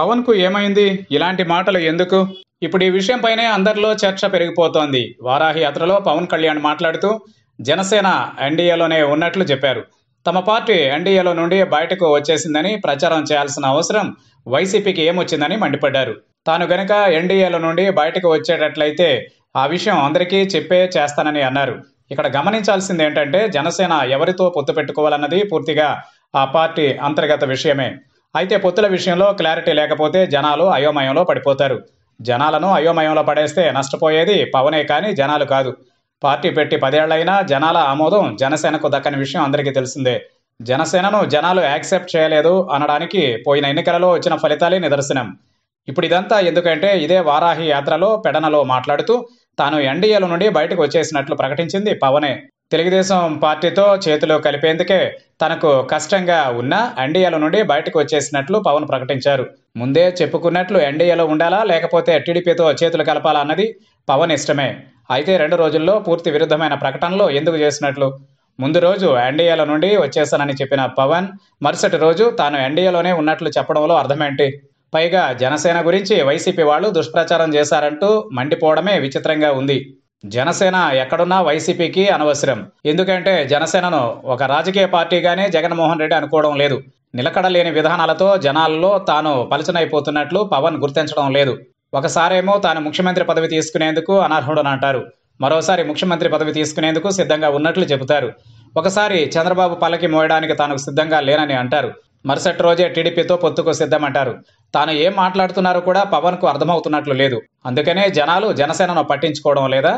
పవన్కు ఏమైంది ఇలాంటి మాటలు ఎందుకు ఇప్పుడు ఈ విషయంపైనే అందరిలో చర్చ పెరిగిపోతోంది వారాహి యాత్రలో పవన్ కళ్యాణ్ మాట్లాడుతూ జనసేన ఎన్డీఏలోనే ఉన్నట్లు చెప్పారు తమ పార్టీ ఎన్డీఏలో నుండి బయటకు వచ్చేసిందని ప్రచారం చేయాల్సిన అవసరం వైసీపీకి ఏమొచ్చిందని మండిపడ్డారు తాను గనక ఎన్డీఏలో నుండి బయటకు వచ్చేటట్లయితే ఆ విషయం అందరికీ చెప్పే చేస్తానని అన్నారు ఇక్కడ గమనించాల్సింది ఏంటంటే జనసేన ఎవరితో పొత్తు పెట్టుకోవాలన్నది పూర్తిగా ఆ పార్టీ అంతర్గత విషయమే అయితే పొత్తుల విషయంలో క్లారిటీ లేకపోతే జనాలు అయోమయంలో పడిపోతారు జనాలను అయోమయంలో పడేస్తే నష్టపోయేది పవనే కానీ జనాలు కాదు పార్టీ పెట్టి పదేళ్లైనా జనాల ఆమోదం జనసేనకు దక్కని విషయం అందరికీ తెలిసిందే జనసేనను జనాలు యాక్సెప్ట్ చేయలేదు అనడానికి పోయిన ఎన్నికలలో వచ్చిన ఫలితాలే నిదర్శనం ఇప్పుడు ఇదంతా ఎందుకంటే ఇదే వారాహి యాత్రలో పెడనలో మాట్లాడుతూ తాను ఎన్డీఏల నుండి బయటకు వచ్చేసినట్లు ప్రకటించింది పవనే తెలుగుదేశం పార్టీతో చేతులు కలిపేందుకే తనకు కష్టంగా ఉన్నా ఎన్డీఏల నుండి బయటకు వచ్చేసినట్లు పవన్ ప్రకటించారు ముందే చెప్పుకున్నట్లు ఎన్డీఏలో ఉండాలా లేకపోతే టీడీపీతో చేతులు కలపాలా అన్నది పవన్ ఇష్టమే అయితే రెండు రోజుల్లో పూర్తి విరుద్ధమైన ప్రకటనలు ఎందుకు చేసినట్లు ముందు రోజు ఎన్డీఏల నుండి వచ్చేస్తానని చెప్పిన పవన్ మరుసటి రోజు తాను ఎన్డీఏలోనే ఉన్నట్లు చెప్పడంలో అర్థమేంటి పైగా జనసేన గురించి వైసీపీ వాళ్ళు దుష్ప్రచారం చేశారంటూ మండిపోవడమే విచిత్రంగా ఉంది జనసేన ఎక్కడున్నా వైసీపీకి అనవసరం ఎందుకంటే జనసేనను ఒక రాజకీయ పార్టీగానే జగన్మోహన్ రెడ్డి అనుకోవడం లేదు నిలకడలేని విధానాలతో జనాల్లో తాను పలచనైపోతున్నట్లు పవన్ గుర్తించడం లేదు ఒకసారేమో తాను ముఖ్యమంత్రి పదవి తీసుకునేందుకు అనర్హుడనంటారు మరోసారి ముఖ్యమంత్రి పదవి తీసుకునేందుకు సిద్ధంగా ఉన్నట్లు చెబుతారు ఒకసారి చంద్రబాబు పల్లకి మోయడానికి తాను సిద్ధంగా లేనని అంటారు మరుసటి రోజే టీడీపీతో పొత్తుకు సిద్ధమంటారు తాను ఏం మాట్లాడుతున్నారో కూడా పవన్కు అర్థమవుతున్నట్లు లేదు అందుకనే జనాలు జనసేనను పట్టించుకోవడం లేదా